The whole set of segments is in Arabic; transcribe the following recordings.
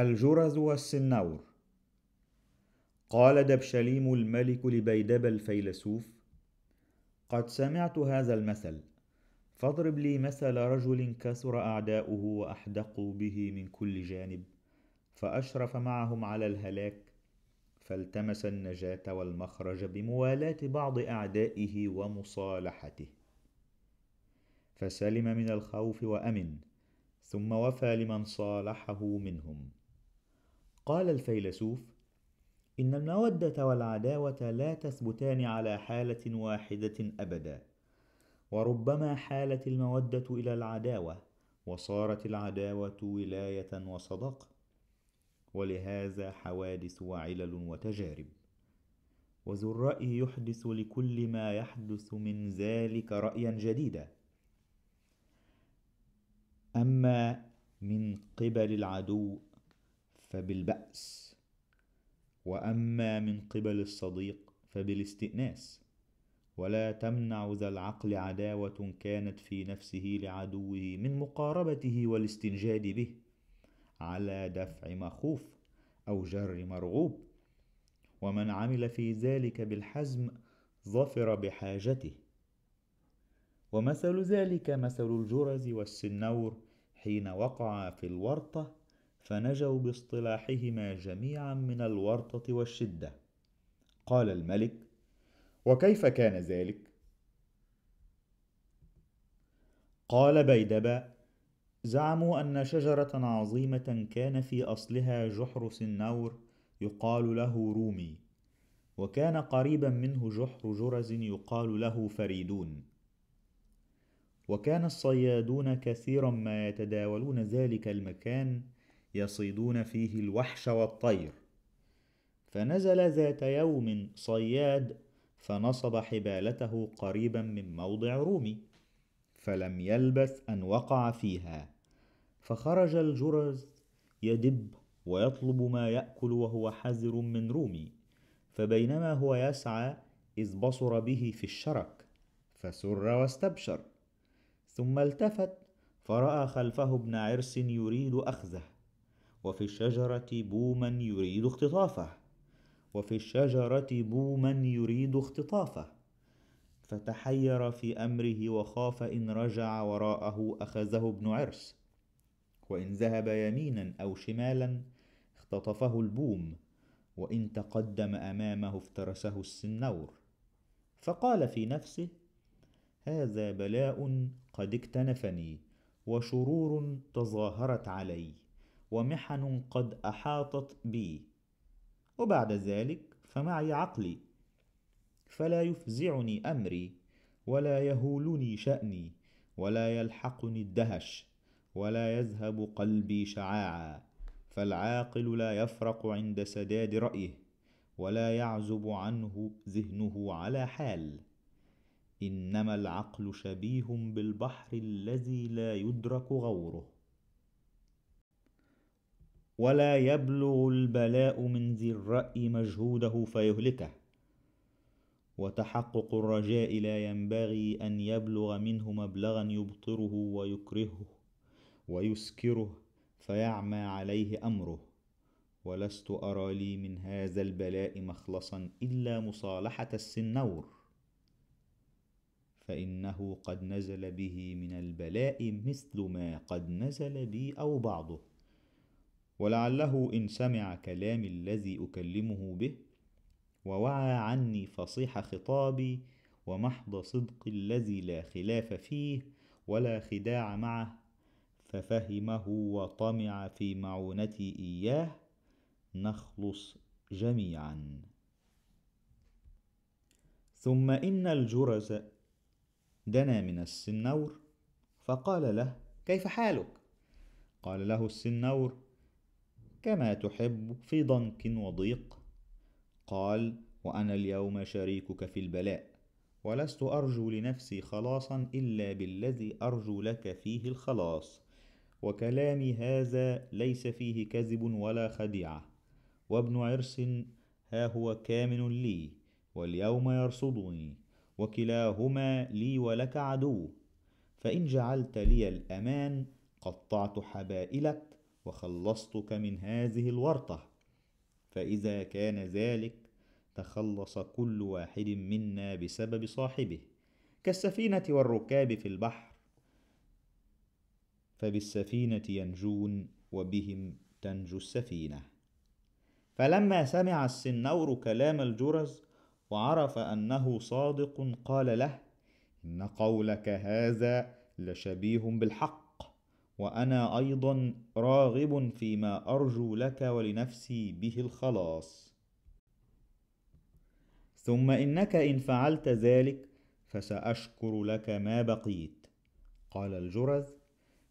الجرز والسناور قال دبشليم الملك لبيدب الفيلسوف قد سمعت هذا المثل فاضرب لي مثل رجل كثر أعداؤه وأحدقوا به من كل جانب فأشرف معهم على الهلاك فالتمس النجاة والمخرج بموالاة بعض أعدائه ومصالحته فسلم من الخوف وأمن ثم وفى لمن صالحه منهم قال الفيلسوف إن المودة والعداوة لا تثبتان على حالة واحدة أبدا وربما حالت المودة إلى العداوة وصارت العداوة ولاية وصداقة ولهذا حوادث وعلل وتجارب وذو الرأي يحدث لكل ما يحدث من ذلك رأيا جديدا أما من قبل العدو فبالبأس وأما من قبل الصديق فبالاستئناس ولا تمنع ذا العقل عداوة كانت في نفسه لعدوه من مقاربته والاستنجاد به على دفع مخوف أو جر مرغوب ومن عمل في ذلك بالحزم ظفر بحاجته ومثل ذلك مثل الجرز والسنور حين وقع في الورطة فنجوا باصطلاحهما جميعا من الورطة والشدة قال الملك وكيف كان ذلك؟ قال بيدبا زعموا أن شجرة عظيمة كان في أصلها جحر سنور يقال له رومي وكان قريبا منه جحر جرز يقال له فريدون وكان الصيادون كثيرا ما يتداولون ذلك المكان يصيدون فيه الوحش والطير فنزل ذات يوم صياد فنصب حبالته قريبا من موضع رومي فلم يلبث ان وقع فيها فخرج الجرز يدب ويطلب ما ياكل وهو حذر من رومي فبينما هو يسعى اذ بصر به في الشرك فسر واستبشر ثم التفت فراى خلفه ابن عرس يريد اخذه وفي الشجرة بوما يريد اختطافه وفي الشجرة بوما يريد اختطافه فتحير في أمره وخاف إن رجع وراءه أخذه ابن عرس وإن ذهب يمينا أو شمالا اختطفه البوم وإن تقدم أمامه افترسه السنور فقال في نفسه هذا بلاء قد اكتنفني وشرور تظاهرت علي ومحن قد أحاطت بي وبعد ذلك فمعي عقلي فلا يفزعني أمري ولا يهولني شأني ولا يلحقني الدهش ولا يذهب قلبي شعاعا فالعاقل لا يفرق عند سداد رأيه ولا يعزب عنه ذهنه على حال إنما العقل شبيه بالبحر الذي لا يدرك غوره ولا يبلغ البلاء من ذي الرأي مجهوده فيهلكه وتحقق الرجاء لا ينبغي أن يبلغ منه مبلغا يبطره ويكرهه ويسكره فيعمى عليه أمره ولست أرى لي من هذا البلاء مخلصا إلا مصالحة السنور فإنه قد نزل به من البلاء مثل ما قد نزل بي أو بعضه ولعله إن سمع كلامي الذي أكلمه به ووعى عني فصيح خطابي ومحض صدقي الذي لا خلاف فيه ولا خداع معه ففهمه وطمع في معونتي إياه نخلص جميعا ثم إن الجرز دنا من السنور فقال له كيف حالك؟ قال له السنور كما تحب في ضنك وضيق قال وانا اليوم شريكك في البلاء ولست ارجو لنفسي خلاصا الا بالذي ارجو لك فيه الخلاص وكلامي هذا ليس فيه كذب ولا خديعه وابن عرس ها هو كامن لي واليوم يرصدني وكلاهما لي ولك عدو فان جعلت لي الامان قطعت حبائلك وخلصتك من هذه الورطة فإذا كان ذلك تخلص كل واحد منا بسبب صاحبه كالسفينة والركاب في البحر فبالسفينة ينجون وبهم تنجو السفينة فلما سمع السنور كلام الجرز وعرف أنه صادق قال له إن قولك هذا لشبيه بالحق وانا ايضا راغب فيما ارجو لك ولنفسي به الخلاص ثم انك ان فعلت ذلك فساشكر لك ما بقيت قال الجرذ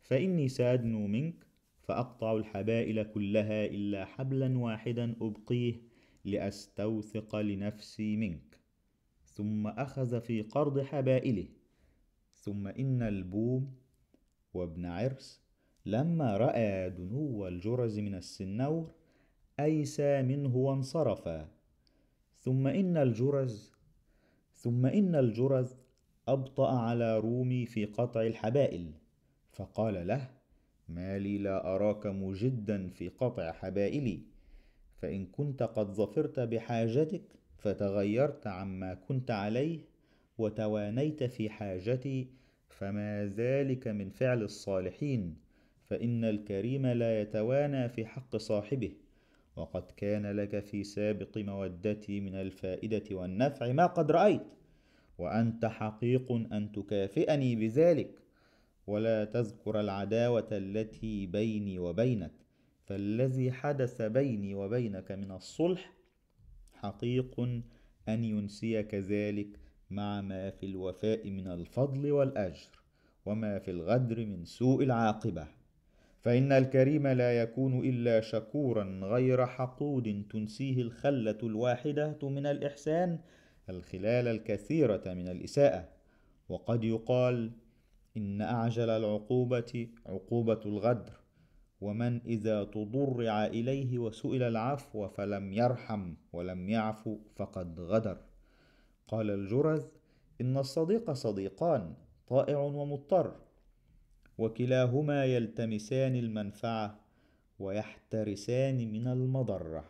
فاني سادنو منك فاقطع الحبائل كلها الا حبلا واحدا ابقيه لاستوثق لنفسي منك ثم اخذ في قرض حبائله ثم ان البوم وابن عرس لما رأى دنو الجرز من السنور أيسى منه وانصرفا ثم إن الجرز ثم إن الجرز أبطأ على رومي في قطع الحبائل فقال له ما لي لا أراك مجدا في قطع حبائلي فإن كنت قد ظفرت بحاجتك فتغيرت عما كنت عليه وتوانيت في حاجتي فما ذلك من فعل الصالحين فإن الكريم لا يتوانى في حق صاحبه وقد كان لك في سابق مودتي من الفائدة والنفع ما قد رأيت وأنت حقيق أن تكافئني بذلك ولا تذكر العداوة التي بيني وبينك فالذي حدث بيني وبينك من الصلح حقيق أن ينسيك ذلك مع ما في الوفاء من الفضل والأجر وما في الغدر من سوء العاقبة فإن الكريم لا يكون إلا شكورا غير حقود تنسيه الخلة الواحدة من الإحسان الخلال الكثيرة من الإساءة وقد يقال إن أعجل العقوبة عقوبة الغدر ومن إذا تضرع إليه وسئل العفو فلم يرحم ولم يعفو فقد غدر قال الجرذ إن الصديق صديقان طائع ومضطر وكلاهما يلتمسان المنفعة ويحترسان من المضرة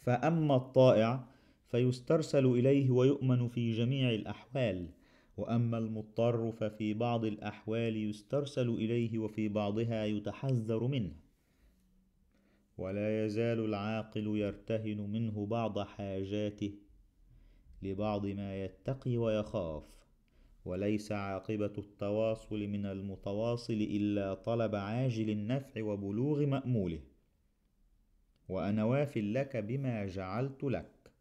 فأما الطائع فيسترسل إليه ويؤمن في جميع الأحوال وأما المضطر ففي بعض الأحوال يسترسل إليه وفي بعضها يتحذر منه ولا يزال العاقل يرتهن منه بعض حاجاته لبعض ما يتقي ويخاف وليس عاقبة التواصل من المتواصل إلا طلب عاجل النفع وبلوغ مأموله وأنا واف لك بما جعلت لك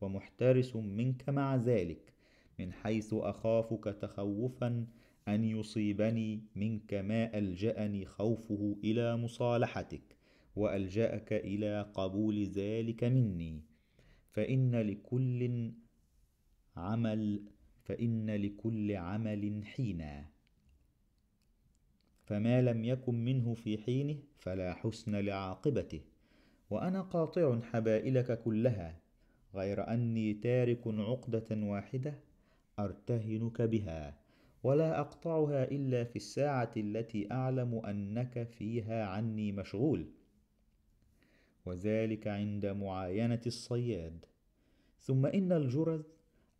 ومحترس منك مع ذلك من حيث أخافك تخوفا أن يصيبني منك ما ألجأني خوفه إلى مصالحتك وألجأك إلى قبول ذلك مني فإن لكل عمل فإن لكل عمل حينا فما لم يكن منه في حينه فلا حسن لعاقبته وأنا قاطع حبائلك كلها غير أني تارك عقدة واحدة أرتهنك بها ولا أقطعها إلا في الساعة التي أعلم أنك فيها عني مشغول وذلك عند معاينة الصياد ثم إن الجرذ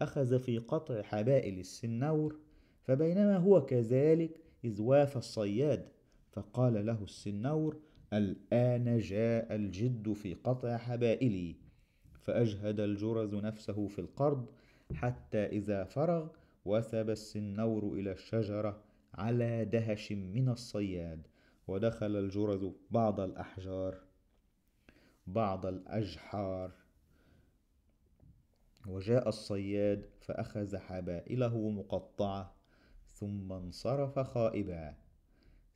أخذ في قطع حبائل السنور فبينما هو كذلك إذ واف الصياد فقال له السنور الآن جاء الجد في قطع حبائلي فأجهد الجرز نفسه في القرض حتى إذا فرغ وثب السنور إلى الشجرة على دهش من الصياد ودخل الجرز بعض الأحجار بعض الأجحار وجاء الصياد فأخذ حبائله مقطعة ثم انصرف خائبا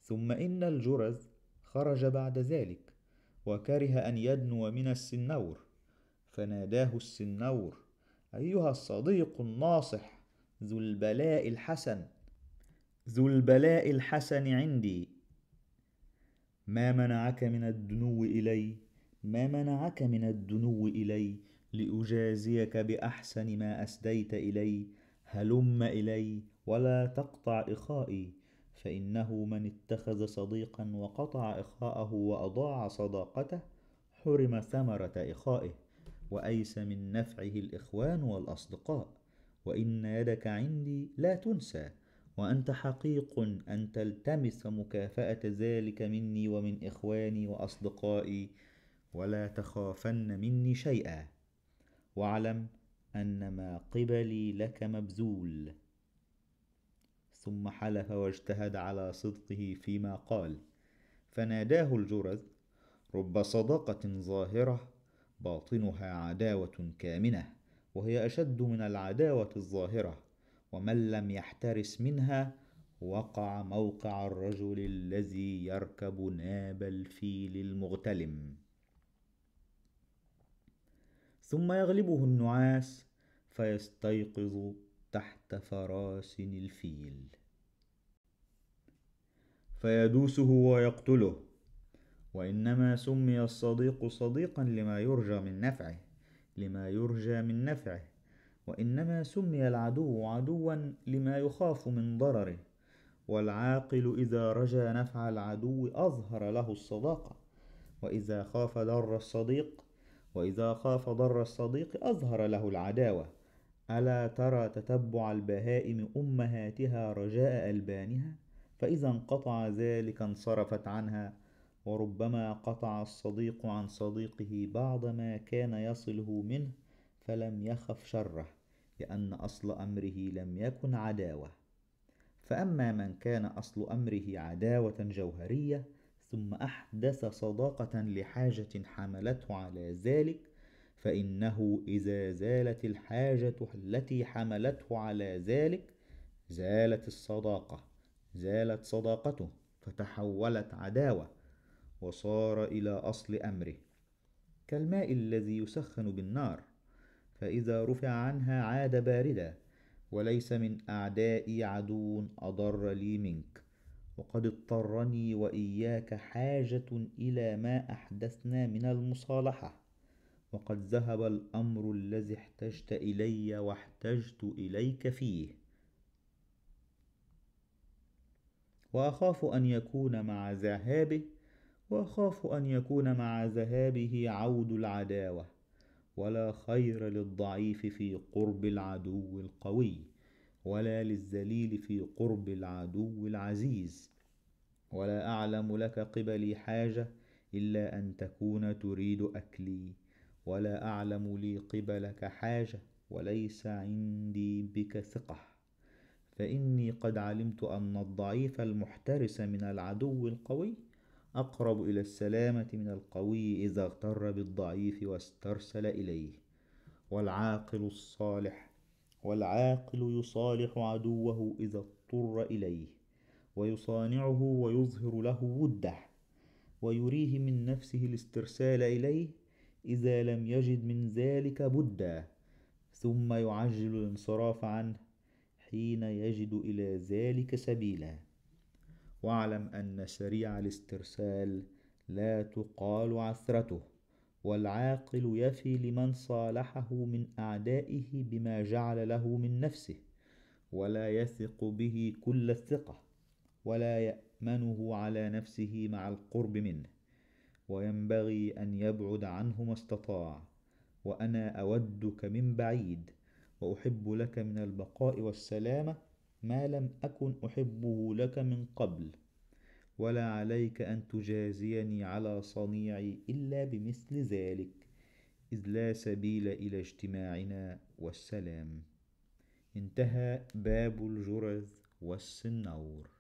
ثم إن الجرذ خرج بعد ذلك وكره أن يدنو من السنور فناداه السنور أيها الصديق الناصح ذو البلاء الحسن ذو البلاء الحسن عندي ما منعك من الدنو إلي ما منعك من الدنو إلي لأجازيك بأحسن ما أسديت إلي هلم إلي ولا تقطع إخائي فإنه من اتخذ صديقا وقطع إخاءه وأضاع صداقته حرم ثمرة إخائه وأيس من نفعه الإخوان والأصدقاء وإن يدك عندي لا تنسى وأنت حقيق أن تلتمس مكافأة ذلك مني ومن إخواني وأصدقائي ولا تخافن مني شيئا واعلم أن ما قبلي لك مبذول ثم حلف واجتهد على صدقه فيما قال فناداه الجرذ رب صداقة ظاهرة باطنها عداوة كامنة وهي أشد من العداوة الظاهرة ومن لم يحترس منها وقع موقع الرجل الذي يركب ناب الفيل المغتلم ثم يغلبه النعاس فيستيقظ تحت فراس الفيل فيدوسه ويقتله وانما سمي الصديق صديقا لما يرجى من نفعه لما يرجى من نفعه وانما سمي العدو عدوا لما يخاف من ضرره والعاقل اذا رجا نفع العدو اظهر له الصداقه واذا خاف ضر الصديق وإذا خاف ضر الصديق أظهر له العداوة ألا ترى تتبع البهائم أمهاتها رجاء ألبانها فإذا انقطع ذلك انصرفت عنها وربما قطع الصديق عن صديقه بعض ما كان يصله منه فلم يخف شره لأن أصل أمره لم يكن عداوة فأما من كان أصل أمره عداوة جوهرية ثم أحدث صداقة لحاجة حملته على ذلك فإنه إذا زالت الحاجة التي حملته على ذلك زالت الصداقة زالت صداقته فتحولت عداوة وصار إلى أصل أمره كالماء الذي يسخن بالنار فإذا رفع عنها عاد باردا وليس من أعدائي عدو أضر لي منك وقد اضطرني وإياك حاجة إلى ما أحدثنا من المصالحة وقد ذهب الأمر الذي احتجت إلي واحتجت إليك فيه وأخاف أن يكون مع ذهابه وأخاف أن يكون مع ذهابه عود العداوة ولا خير للضعيف في قرب العدو القوي ولا للذليل في قرب العدو العزيز ولا أعلم لك قبلي حاجة إلا أن تكون تريد أكلي ولا أعلم لي قبلك حاجة وليس عندي بك ثقة فإني قد علمت أن الضعيف المحترس من العدو القوي أقرب إلى السلامة من القوي إذا اغتر بالضعيف واسترسل إليه والعاقل الصالح والعاقل يصالح عدوه إذا اضطر إليه ويصانعه ويظهر له وده ويريه من نفسه الاسترسال إليه إذا لم يجد من ذلك بدا ثم يعجل الانصراف عنه حين يجد إلى ذلك سبيلا واعلم أن سريع الاسترسال لا تقال عثرته والعاقل يفي لمن صالحه من أعدائه بما جعل له من نفسه ولا يثق به كل الثقة ولا يأمنه على نفسه مع القرب منه وينبغي أن يبعد عنه ما استطاع وأنا أودك من بعيد وأحب لك من البقاء والسلامة ما لم أكن أحبه لك من قبل ولا عليك أن تجازيني على صنيعي إلا بمثل ذلك إذ لا سبيل إلى اجتماعنا والسلام انتهى باب الجرذ والسنور